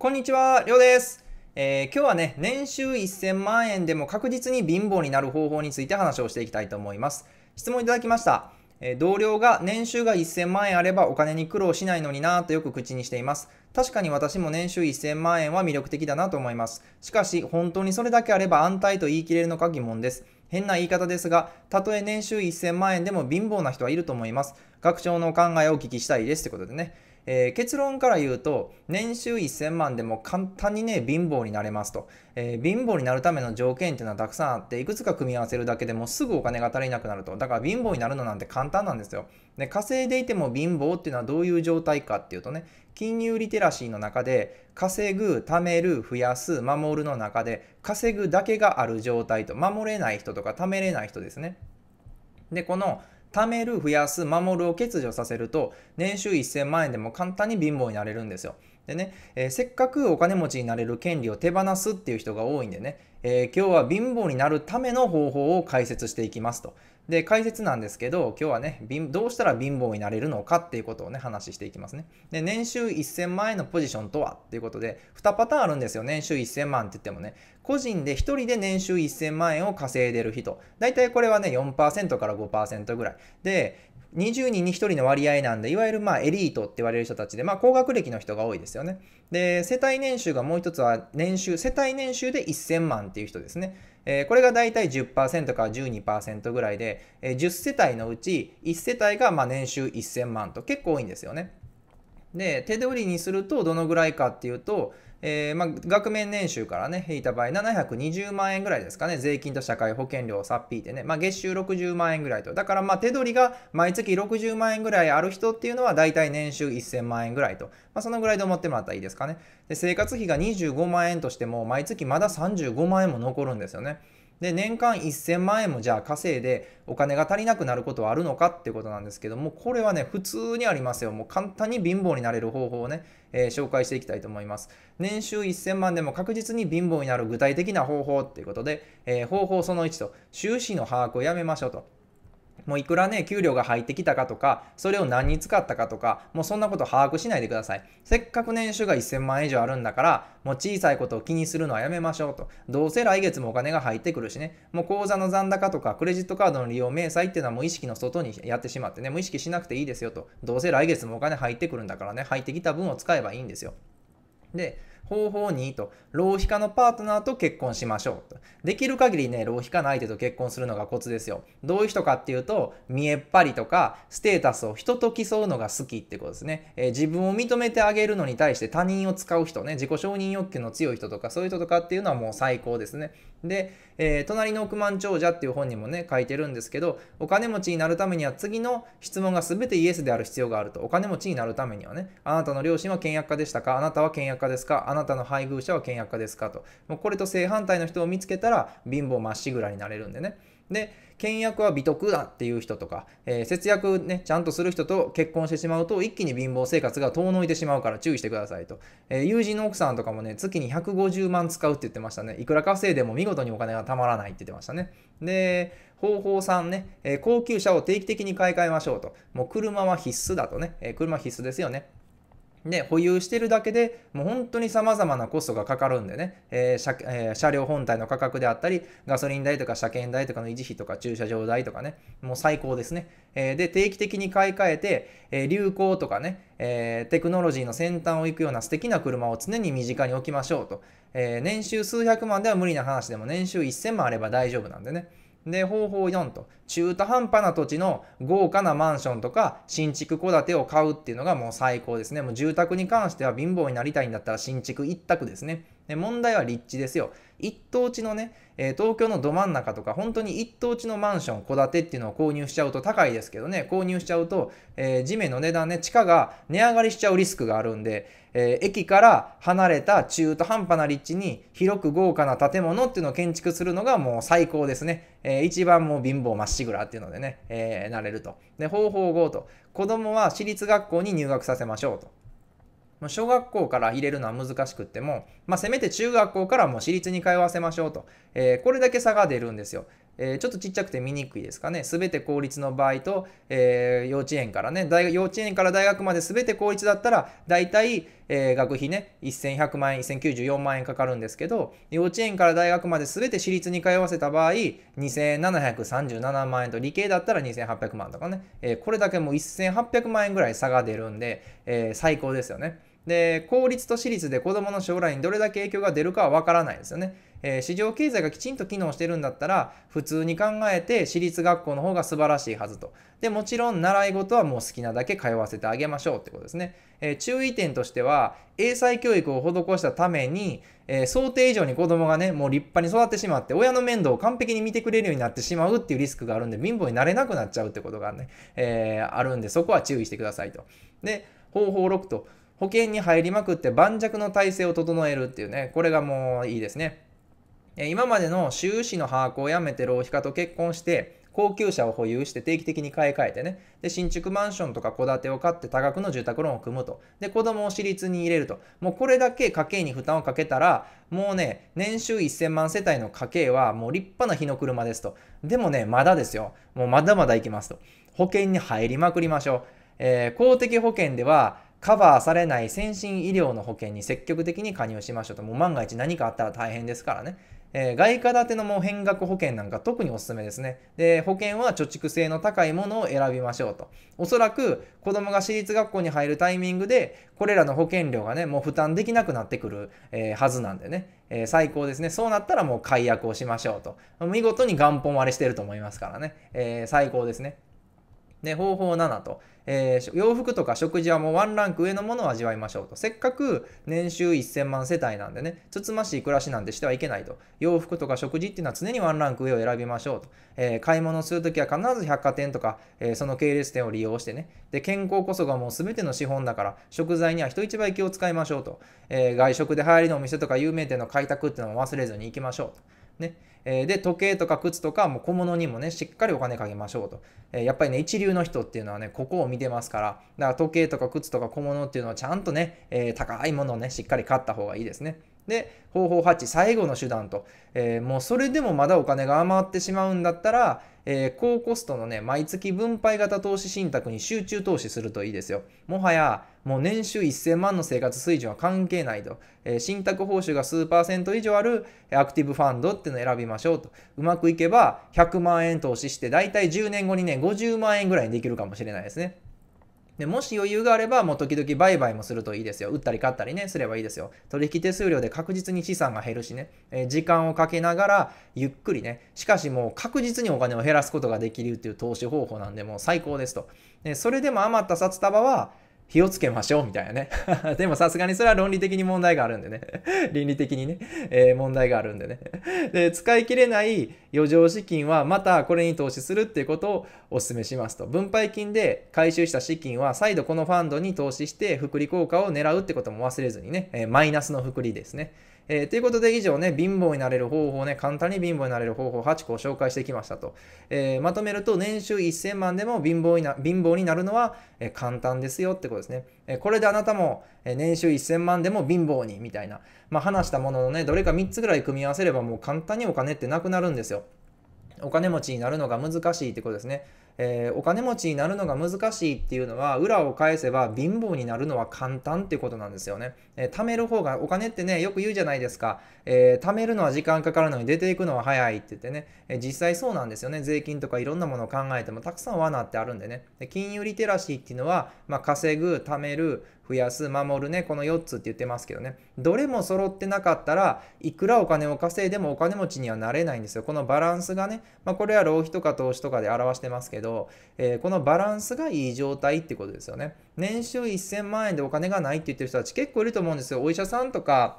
こんにちは、りょうです。えー、今日はね、年収1000万円でも確実に貧乏になる方法について話をしていきたいと思います。質問いただきました。えー、同僚が年収が1000万円あればお金に苦労しないのになぁとよく口にしています。確かに私も年収1000万円は魅力的だなと思います。しかし、本当にそれだけあれば安泰と言い切れるのか疑問です。変な言い方ですが、たとえ年収1000万円でも貧乏な人はいると思います。学長のお考えをお聞きしたいです。ということでね。えー、結論から言うと、年収1000万でも簡単にね、貧乏になれますと。えー、貧乏になるための条件っていうのはたくさんあって、いくつか組み合わせるだけでもすぐお金が足りなくなると。だから貧乏になるのなんて簡単なんですよ。で、稼いでいても貧乏っていうのはどういう状態かっていうとね、金融リテラシーの中で、稼ぐ、貯める、増やす、守るの中で、稼ぐだけがある状態と、守れない人とか貯めれない人ですね。で、この、貯める、増やす、守るを欠如させると、年収1000万円でも簡単に貧乏になれるんですよ。でね、えー、せっかくお金持ちになれる権利を手放すっていう人が多いんでね、えー、今日は貧乏になるための方法を解説していきますと。で、解説なんですけど、今日はね、どうしたら貧乏になれるのかっていうことをね、話していきますね。で、年収1000万円のポジションとはっていうことで、2パターンあるんですよ、年収1000万って言ってもね。個人で1人で年収1000万円を稼いでる人。大体これはね、4%から5%ぐらい。で、20人に1人の割合なんで、いわゆるまあエリートって言われる人たちで、まあ高学歴の人が多いですよね。で、世帯年収がもう一つは年収、世帯年収で1000万っていう人ですね。えー、これが大体10%から12%ぐらいで、えー、10世帯のうち1世帯がまあ年収1000万と結構多いんですよね。で、手取りにするとどのぐらいかっていうと、えー、まあ、額面年収からね、引いた場合、720万円ぐらいですかね、税金と社会保険料をさっ引いてね、まあ、月収60万円ぐらいと。だから、まあ、手取りが毎月60万円ぐらいある人っていうのは、だいたい年収1000万円ぐらいと。まあ、そのぐらいで思ってもらったらいいですかね。で、生活費が25万円としても、毎月まだ35万円も残るんですよね。で、年間1000万円もじゃあ稼いでお金が足りなくなることはあるのかってことなんですけども、これはね、普通にありますよ。もう簡単に貧乏になれる方法をね、えー、紹介していきたいと思います。年収1000万でも確実に貧乏になる具体的な方法っていうことで、えー、方法その1と、収支の把握をやめましょうと。もういくらね、給料が入ってきたかとか、それを何に使ったかとか、もうそんなこと把握しないでください。せっかく年収が1000万円以上あるんだから、もう小さいことを気にするのはやめましょうと。どうせ来月もお金が入ってくるしね、もう口座の残高とか、クレジットカードの利用、明細っていうのはもう意識の外にやってしまってね、もう意識しなくていいですよと。どうせ来月もお金入ってくるんだからね、入ってきた分を使えばいいんですよ。で、方法2と、浪費家のパートナーと結婚しましょうと。できる限りね、浪費家の相手と結婚するのがコツですよ。どういう人かっていうと、見えっ張りとか、ステータスを人と競うのが好きってことですね。えー、自分を認めてあげるのに対して他人を使う人ね、自己承認欲求の強い人とか、そういう人とかっていうのはもう最高ですね。で、えー、隣の億万長者っていう本にもね、書いてるんですけど、お金持ちになるためには次の質問が全てイエスである必要があると。お金持ちになるためにはね、あなたの両親は倹約家でしたかあなたは倹約家ですかあなたの配偶者は倹約家ですかと。もうこれと正反対の人を見つけたら、貧乏まっしぐらになれるんでね。で、倹約は美徳だっていう人とか、えー、節約ね、ちゃんとする人と結婚してしまうと、一気に貧乏生活が遠のいてしまうから注意してくださいと。えー、友人の奥さんとかもね、月に150万使うって言ってましたね。いくら稼いでも見事にお金がたまらないって言ってましたね。で、方法3ね、えー、高級車を定期的に買い替えましょうと。もう車は必須だとね、え車必須ですよね。で、保有してるだけで、もう本当に様々なコストがかかるんでね、えー車えー、車両本体の価格であったり、ガソリン代とか車検代とかの維持費とか駐車場代とかね、もう最高ですね。えー、で、定期的に買い替えて、えー、流行とかね、えテクノロジーの先端を行くような素敵な車を常に身近に置きましょうと。え年収数百万では無理な話でも、年収1000万あれば大丈夫なんでね。で、方法4と。中途半端な土地の豪華なマンションとか新築戸建てを買うっていうのがもう最高ですね。もう住宅に関しては貧乏になりたいんだったら新築一択ですね。で問題は立地ですよ。一等地のね、えー、東京のど真ん中とか、本当に一等地のマンション、戸建てっていうのを購入しちゃうと高いですけどね、購入しちゃうと、えー、地面の値段ね、地価が値上がりしちゃうリスクがあるんで、えー、駅から離れた中途半端な立地に広く豪華な建物っていうのを建築するのがもう最高ですね。えー、一番もう貧乏真っシグラっていうのでね、えー、なれると。で、方法5と、子供は私立学校に入学させましょうと。もう小学校から入れるのは難しくっても、まあ、せめて中学校からもう私立に通わせましょうと、えー、これだけ差が出るんですよ。えー、ちょっとちっちゃくて見にくいですかね。すべて公立の場合と、えー、幼稚園からね、大幼稚園から大学まですべて公立だったら、大体、えー、学費ね、1100万円、1094万円かかるんですけど、幼稚園から大学まですべて私立に通わせた場合、2737万円と、理系だったら2800万とかね、えー、これだけもう1800万円ぐらい差が出るんで、えー、最高ですよね。で、公立と私立で子供の将来にどれだけ影響が出るかはわからないですよね。えー、市場経済がきちんと機能してるんだったら、普通に考えて私立学校の方が素晴らしいはずと。で、もちろん習い事はもう好きなだけ通わせてあげましょうってことですね。えー、注意点としては、英才教育を施したために、えー、想定以上に子供がね、もう立派に育ってしまって、親の面倒を完璧に見てくれるようになってしまうっていうリスクがあるんで、貧乏になれなくなっちゃうってことがね、えー、あるんで、そこは注意してくださいと。で、方法6と、保険に入りまくって盤石の体制を整えるっていうね、これがもういいですね。今までの収支の把握をやめて浪費家と結婚して、高級車を保有して定期的に買い替えてね。で、新築マンションとか戸建てを買って多額の住宅ローンを組むと。で、子供を私立に入れると。もうこれだけ家計に負担をかけたら、もうね、年収1000万世帯の家計はもう立派な日の車ですと。でもね、まだですよ。もうまだまだ行きますと。保険に入りまくりましょう。えー、公的保険では、カバーされない先進医療の保険に積極的に加入しましょうと。もう万が一何かあったら大変ですからね。えー、外貨建てのもう変額保険なんか特におすすめですね。で、保険は貯蓄性の高いものを選びましょうと。おそらく子供が私立学校に入るタイミングで、これらの保険料がね、もう負担できなくなってくる、えー、はずなんでね、えー、最高ですね。そうなったらもう解約をしましょうと。見事に元本割れしてると思いますからね、え最高ですね。で、方法7と、えー、洋服とか食事はもうワンランク上のものを味わいましょうと。せっかく年収1000万世帯なんでね、つつましい暮らしなんてしてはいけないと。洋服とか食事っていうのは常にワンランク上を選びましょうと。えー、買い物するときは必ず百貨店とか、えー、その系列店を利用してね。で、健康こそがもう全ての資本だから、食材には人一倍気を使いましょうと。え外食で流行りのお店とか有名店の開拓っていうのを忘れずに行きましょうと。ね。えで、時計とか靴とかも小物にもね、しっかりお金かけましょうと。えやっぱりね、一流の人っていうのはね、ここを見てますから、だから時計とか靴とか小物っていうのはちゃんとね、え高いものをね、しっかり買った方がいいですね。で、方法8、最後の手段と。えもうそれでもまだお金が余ってしまうんだったら、えー、高コストのね、毎月分配型投資信託に集中投資するといいですよ。もはや、もう年収1000万の生活水準は関係ないと。えー、信託報酬が数パーセント以上あるアクティブファンドっていうのを選びましょうと。うまくいけば100万円投資して、だいたい10年後にね、50万円ぐらいにできるかもしれないですね。で、もし余裕があれば、もう時々売買もするといいですよ。売ったり買ったりね、すればいいですよ。取引手数料で確実に資産が減るしね、えー、時間をかけながら、ゆっくりね、しかしもう確実にお金を減らすことができるっていう投資方法なんで、もう最高ですと。でそれでも余った札束は、火をつけましょうみたいなね。でもさすがにそれは論理的に問題があるんでね。倫理的にね、えー、問題があるんでね。で、使い切れない余剰資金はまたこれに投資するっていうことをお勧めしますと。分配金で回収した資金は再度このファンドに投資して、福利効果を狙うってことも忘れずにね、えー、マイナスの福利ですね。えー、ということで以上ね、貧乏になれる方法ね、簡単に貧乏になれる方法8個を紹介してきましたと。えー、まとめると、年収1000万でも貧乏にな貧乏になるのは、えー、簡単ですよってことですね。えこれであなたも、え年収1000万でも貧乏にみたいな、まあ、話したもののね、どれか3つぐらい組み合わせればもう簡単にお金ってなくなるんですよ。お金持ちになるのが難しいってことですね。えー、お金持ちになるのが難しいっていうのは裏を返せば貧乏になるのは簡単っていうことなんですよね。えー、貯める方がお金ってねよく言うじゃないですか、えー、貯めるのは時間かかるのに出ていくのは早いって言ってね、え実際そうなんですよね税金とかいろんなものを考えてもたくさん罠ってあるんでねで金融リテラシーっていうのは、まあ、稼ぐ貯める増やす守るねこの4つって言ってますけどねどれも揃ってなかったらいくらお金を稼いでもお金持ちにはなれないんですよこのバランスがね、まあ、これは浪費とか投資とかで表してますけどど、えー、このバランスがいい状態ってことですよね。年収1000万円でお金がないって言ってる人たち結構いると思うんですよ。お医者さんとか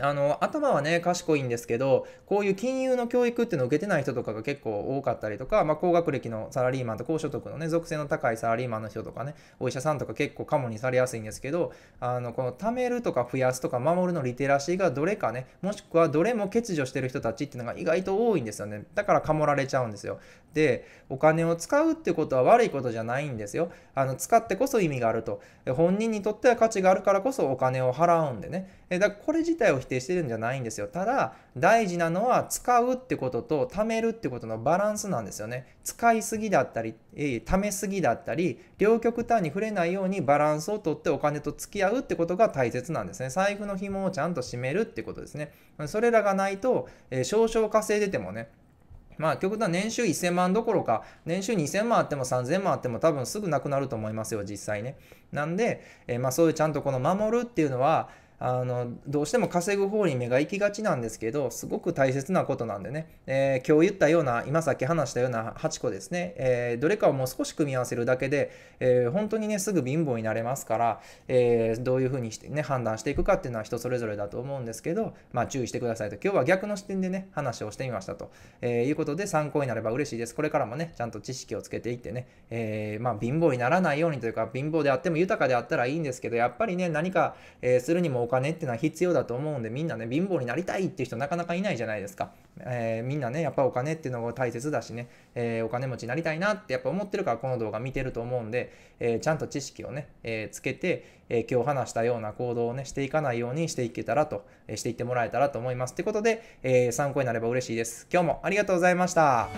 あの頭はね賢いんですけどこういう金融の教育っていうのを受けてない人とかが結構多かったりとか、まあ、高学歴のサラリーマンと高所得のね属性の高いサラリーマンの人とかねお医者さんとか結構カモにされやすいんですけどあのこの貯めるとか増やすとか守るのリテラシーがどれかねもしくはどれも欠如してる人たちっていうのが意外と多いんですよねだからカモられちゃうんですよでお金を使うってことは悪いことじゃないんですよあの使ってこそ意味があると本人にとっては価値があるからこそお金を払うんでねだからこれ自体を否定してるんじゃないんですよ。ただ、大事なのは使うってことと貯めるってことのバランスなんですよね。使いすぎだったり、え貯めすぎだったり、両極端に触れないようにバランスをとってお金と付き合うってことが大切なんですね。財布の紐をちゃんと締めるってことですね。それらがないと、え少々稼いでてもね、まあ、極端年収1000万どころか、年収2000万あっても3000万あっても多分すぐなくなると思いますよ、実際ね。なんで、えー、まあそういうちゃんとこの守るっていうのは、あのどうしても稼ぐ方に目が行きがちなんですけどすごく大切なことなんでね、えー、今日言ったような今さっき話したような8個ですね、えー、どれかをもう少し組み合わせるだけで、えー、本当にねすぐ貧乏になれますから、えどういうふうにしてね判断していくかっていうのは人それぞれだと思うんですけど、まあ、注意してくださいと今日は逆の視点でね話をしてみましたと、えいうことで参考になれば嬉しいですこれからもねちゃんと知識をつけていってね、えまあ、貧乏にならないようにというか貧乏であっても豊かであったらいいんですけどやっぱりね何か、えするにもお金金ってのは必要だと思うんで、みんなね、貧乏になりたいっていう人なかなかいないじゃないですか。えー、みんなね、やっぱお金っていうのが大切だしね、えー、お金持ちになりたいなってやっぱ思ってるからこの動画見てると思うんで、えー、ちゃんと知識をね、えつけて、え今日話したような行動をね、していかないようにしていけたらと、えしていってもらえたらと思います。ってことで、え参考になれば嬉しいです。今日もありがとうございました。